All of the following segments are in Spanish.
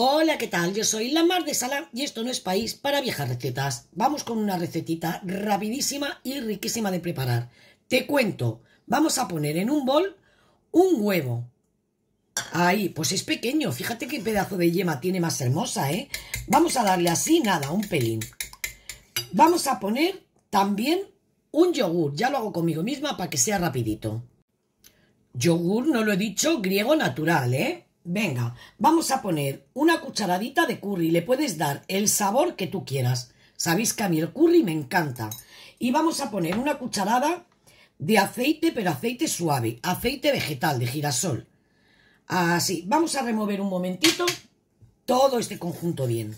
Hola, ¿qué tal? Yo soy la Mar de Sala y esto no es país para viejas recetas. Vamos con una recetita rapidísima y riquísima de preparar. Te cuento, vamos a poner en un bol un huevo. Ahí, pues es pequeño, fíjate qué pedazo de yema tiene más hermosa, ¿eh? Vamos a darle así, nada, un pelín. Vamos a poner también un yogur, ya lo hago conmigo misma para que sea rapidito. Yogur, no lo he dicho, griego natural, ¿eh? Venga, vamos a poner una cucharadita de curry. Le puedes dar el sabor que tú quieras. Sabéis que a mí el curry me encanta. Y vamos a poner una cucharada de aceite, pero aceite suave. Aceite vegetal, de girasol. Así. Vamos a remover un momentito todo este conjunto bien.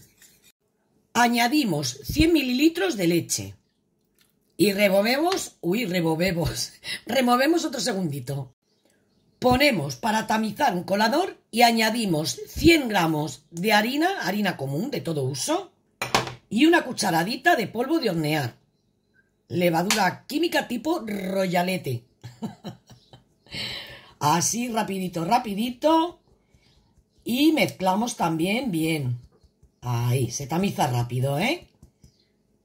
Añadimos 100 mililitros de leche. Y removemos... Uy, removemos. removemos otro segundito. Ponemos para tamizar un colador y añadimos 100 gramos de harina, harina común de todo uso, y una cucharadita de polvo de hornear. Levadura química tipo royalete. Así, rapidito, rapidito. Y mezclamos también bien. Ahí, se tamiza rápido, ¿eh?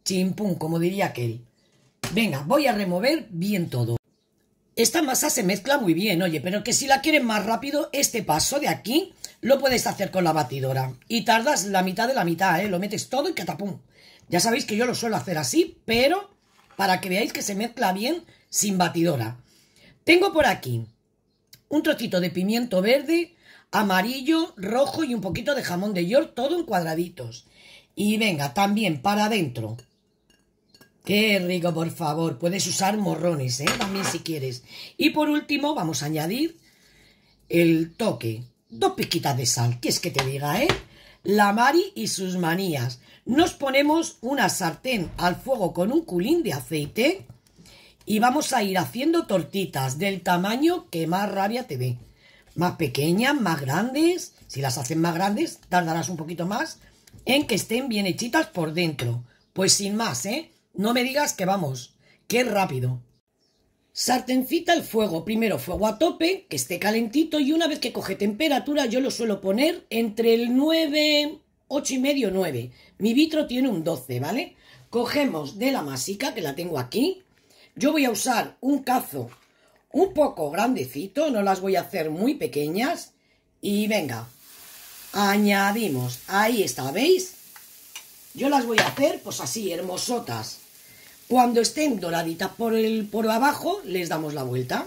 Chimpum, como diría aquel. Venga, voy a remover bien todo. Esta masa se mezcla muy bien, oye, pero que si la quieren más rápido, este paso de aquí lo puedes hacer con la batidora. Y tardas la mitad de la mitad, ¿eh? Lo metes todo y catapum. Ya sabéis que yo lo suelo hacer así, pero para que veáis que se mezcla bien sin batidora. Tengo por aquí un trocito de pimiento verde, amarillo, rojo y un poquito de jamón de york, todo en cuadraditos. Y venga, también para adentro Qué rico, por favor. Puedes usar morrones, ¿eh? También si quieres. Y por último, vamos a añadir el toque. Dos pizquitas de sal. ¿Qué es que te diga, eh? La Mari y sus manías. Nos ponemos una sartén al fuego con un culín de aceite y vamos a ir haciendo tortitas del tamaño que más rabia te ve. Más pequeñas, más grandes. Si las hacen más grandes, tardarás un poquito más en que estén bien hechitas por dentro. Pues sin más, ¿eh? No me digas que vamos. ¡Qué rápido! Sartencita el fuego. Primero fuego a tope, que esté calentito y una vez que coge temperatura yo lo suelo poner entre el 9, 8 y medio, 9. Mi vitro tiene un 12, ¿vale? Cogemos de la masica, que la tengo aquí. Yo voy a usar un cazo un poco grandecito, no las voy a hacer muy pequeñas. Y venga, añadimos, ahí está, ¿veis? Yo las voy a hacer pues así, hermosotas. Cuando estén doraditas por, el, por abajo, les damos la vuelta.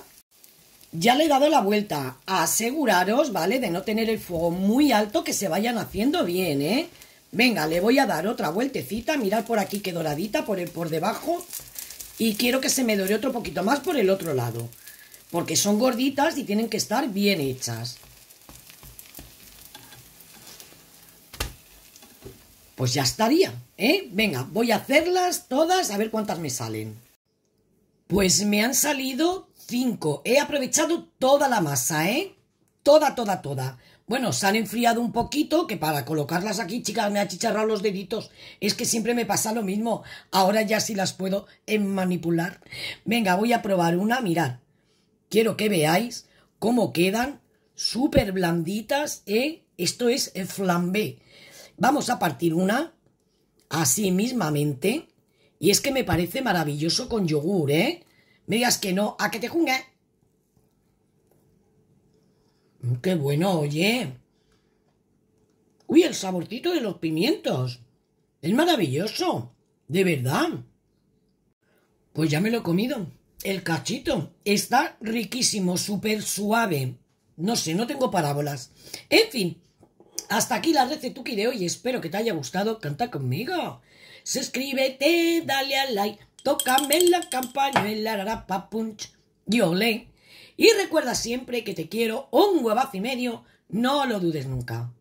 Ya le he dado la vuelta. Aseguraros, ¿vale? De no tener el fuego muy alto, que se vayan haciendo bien, ¿eh? Venga, le voy a dar otra vueltecita. Mirad por aquí que doradita por, el, por debajo. Y quiero que se me dore otro poquito más por el otro lado. Porque son gorditas y tienen que estar bien hechas. Pues ya estaría, ¿eh? Venga, voy a hacerlas todas a ver cuántas me salen. Pues me han salido cinco. He aprovechado toda la masa, ¿eh? Toda, toda, toda. Bueno, se han enfriado un poquito, que para colocarlas aquí, chicas, me ha chicharrado los deditos. Es que siempre me pasa lo mismo. Ahora ya sí las puedo manipular. Venga, voy a probar una, mirad. Quiero que veáis cómo quedan súper blanditas, ¿eh? Esto es el flambé. Vamos a partir una así mismamente. Y es que me parece maravilloso con yogur, ¿eh? Me digas que no, a que te jungue. Mm, qué bueno, oye. Uy, el saborcito de los pimientos. Es maravilloso. De verdad. Pues ya me lo he comido. El cachito. Está riquísimo, súper suave. No sé, no tengo parábolas. En fin, hasta aquí la tu de hoy. Espero que te haya gustado. Canta conmigo. Suscríbete, dale al like, tócame la campañuela, punch y Y recuerda siempre que te quiero un huevazo y medio. No lo dudes nunca.